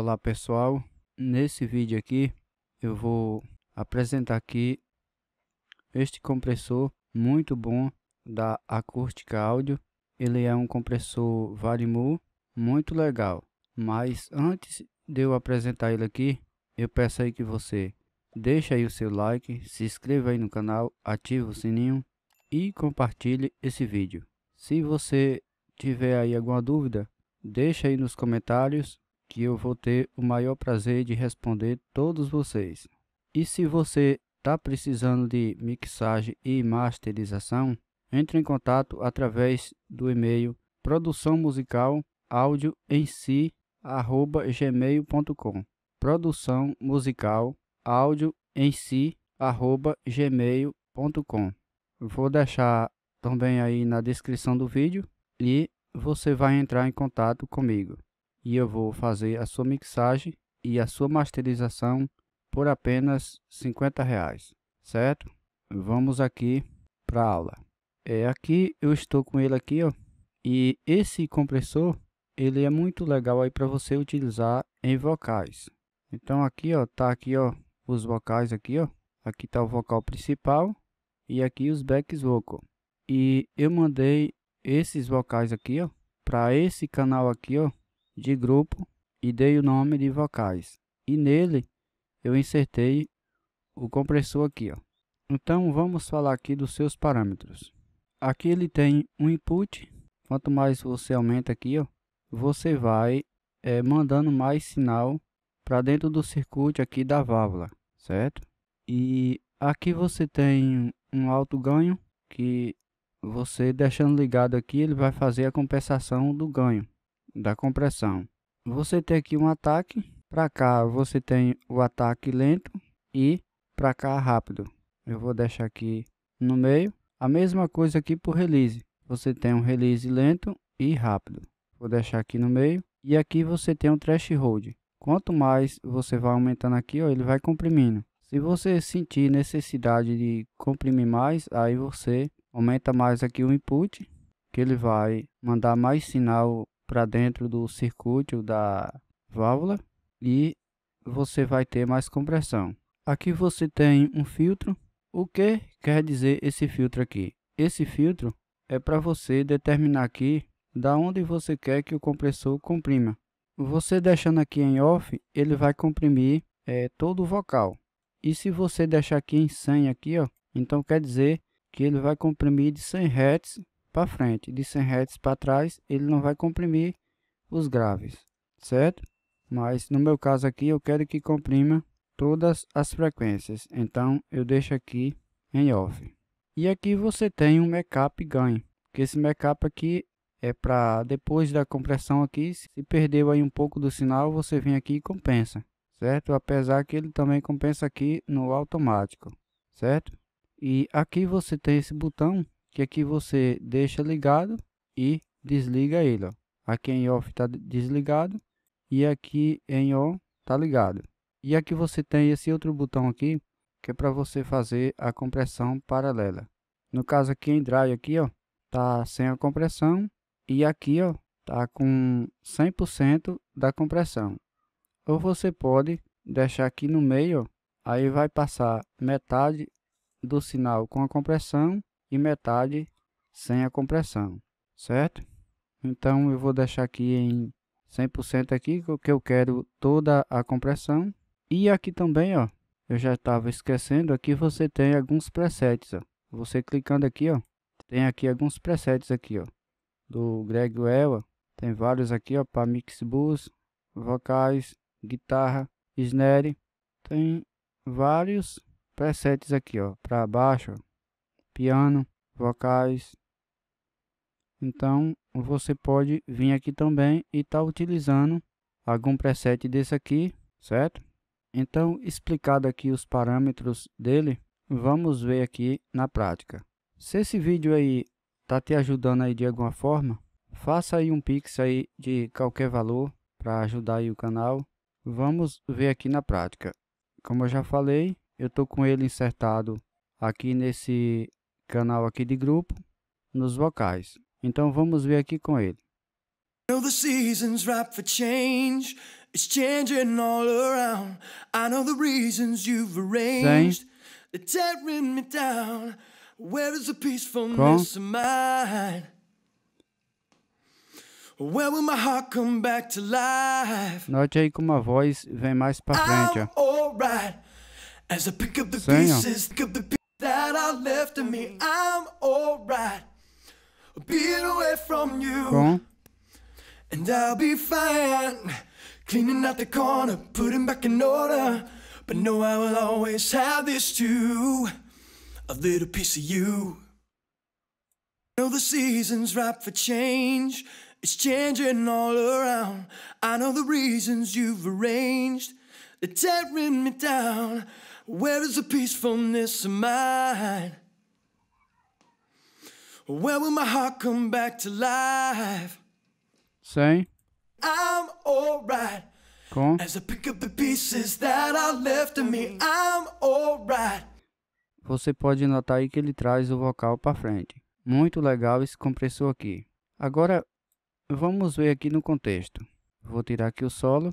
Olá pessoal, nesse vídeo aqui eu vou apresentar aqui este compressor muito bom da Acústica Audio. Ele é um compressor Varimu muito legal. Mas antes de eu apresentar ele aqui, eu peço aí que você deixe aí o seu like, se inscreva aí no canal, ative o sininho e compartilhe esse vídeo. Se você tiver aí alguma dúvida, deixa aí nos comentários que eu vou ter o maior prazer de responder todos vocês. E se você está precisando de mixagem e masterização, entre em contato através do e-mail produção musical áudio em si arroba gmail.com produção musical áudio em si arroba gmail.com vou deixar também aí na descrição do vídeo e você vai entrar em contato comigo e eu vou fazer a sua mixagem e a sua masterização por apenas 50 reais, certo? Vamos aqui para aula. É aqui eu estou com ele aqui, ó, e esse compressor ele é muito legal aí para você utilizar em vocais. Então aqui ó, tá aqui ó, os vocais aqui ó, aqui tá o vocal principal e aqui os backs vocal. E eu mandei esses vocais aqui ó, para esse canal aqui ó, de grupo e dei o nome de vocais. E nele eu insertei o compressor aqui. Ó. Então vamos falar aqui dos seus parâmetros. Aqui ele tem um input. Quanto mais você aumenta aqui, ó, você vai é, mandando mais sinal para dentro do circuito aqui da válvula, certo? E aqui você tem um alto ganho que você deixando ligado aqui ele vai fazer a compensação do ganho da compressão. Você tem aqui um ataque, para cá você tem o ataque lento e para cá rápido. Eu vou deixar aqui no meio. A mesma coisa aqui o release. Você tem um release lento e rápido. Vou deixar aqui no meio. E aqui você tem um threshold. Quanto mais você vai aumentando aqui, ó, ele vai comprimindo. Se você sentir necessidade de comprimir mais, aí você aumenta mais aqui o input, que ele vai mandar mais sinal para dentro do circuito da válvula e você vai ter mais compressão. Aqui você tem um filtro. O que quer dizer esse filtro aqui? Esse filtro é para você determinar aqui da onde você quer que o compressor comprima. Você deixando aqui em off, ele vai comprimir é, todo o vocal. E se você deixar aqui em 100 aqui, ó, então quer dizer que ele vai comprimir de 100 Hz para frente de 100 Hz para trás, ele não vai comprimir os graves, certo? Mas no meu caso aqui eu quero que comprima todas as frequências, então eu deixo aqui em off. E aqui você tem um backup ganho, que esse backup aqui é para depois da compressão aqui, se perdeu aí um pouco do sinal, você vem aqui e compensa, certo? Apesar que ele também compensa aqui no automático, certo? E aqui você tem esse botão que aqui você deixa ligado e desliga ele. Ó. Aqui em off está desligado e aqui em on está ligado. E aqui você tem esse outro botão aqui, que é para você fazer a compressão paralela. No caso aqui em drive aqui, ó, tá sem a compressão e aqui, ó, tá com 100% da compressão. Ou você pode deixar aqui no meio, ó, aí vai passar metade do sinal com a compressão e metade sem a compressão, certo? Então eu vou deixar aqui em 100% aqui, porque eu quero toda a compressão. E aqui também, ó, eu já estava esquecendo, aqui você tem alguns presets, ó. Você clicando aqui, ó, tem aqui alguns presets aqui, ó, do Greg Well, tem vários aqui, ó, para mix bus, vocais, guitarra, snare, tem vários presets aqui, ó, para baixo, piano, vocais. Então, você pode vir aqui também e estar tá utilizando algum preset desse aqui, certo? Então, explicado aqui os parâmetros dele, vamos ver aqui na prática. Se esse vídeo aí tá te ajudando aí de alguma forma, faça aí um pix aí de qualquer valor para ajudar aí o canal. Vamos ver aqui na prática. Como eu já falei, eu tô com ele insertado aqui nesse canal aqui de grupo, nos vocais. Então vamos ver aqui com ele. I the season's ripe for change. It's changing all around. I know the reasons you've arranged. They're tearing me down. Where is the peacefulness of mine? Where will my heart come back to life? Note aí como a voz vem mais pra frente, ó. Senhor. got left of me, I'm alright. Being away from you. Cool. And I'll be fine. Cleaning out the corner, putting back in order. But no, I will always have this too. A little piece of you. Know the season's ripe for change. It's changing all around. I know the reasons you've arranged. They're tearing me down. Where is the peacefulness of mine? Where will my heart come back to life? Say. I'm alright. Cool. As I pick up the pieces that are left of me, I'm alright. Você pode notar aí que ele traz o vocal para frente. Muito legal esse compressor aqui. Agora vamos ver aqui no contexto. Vou tirar aqui o solo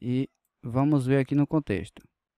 e vamos ver aqui no contexto.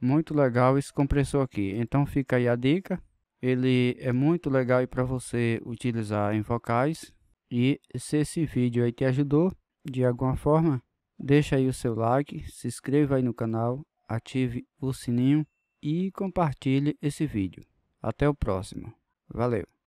Muito legal esse compressor aqui. Então fica aí a dica. Ele é muito legal para você utilizar em vocais. E se esse vídeo aí te ajudou de alguma forma, deixa aí o seu like, se inscreva aí no canal, ative o sininho e compartilhe esse vídeo. Até o próximo. Valeu!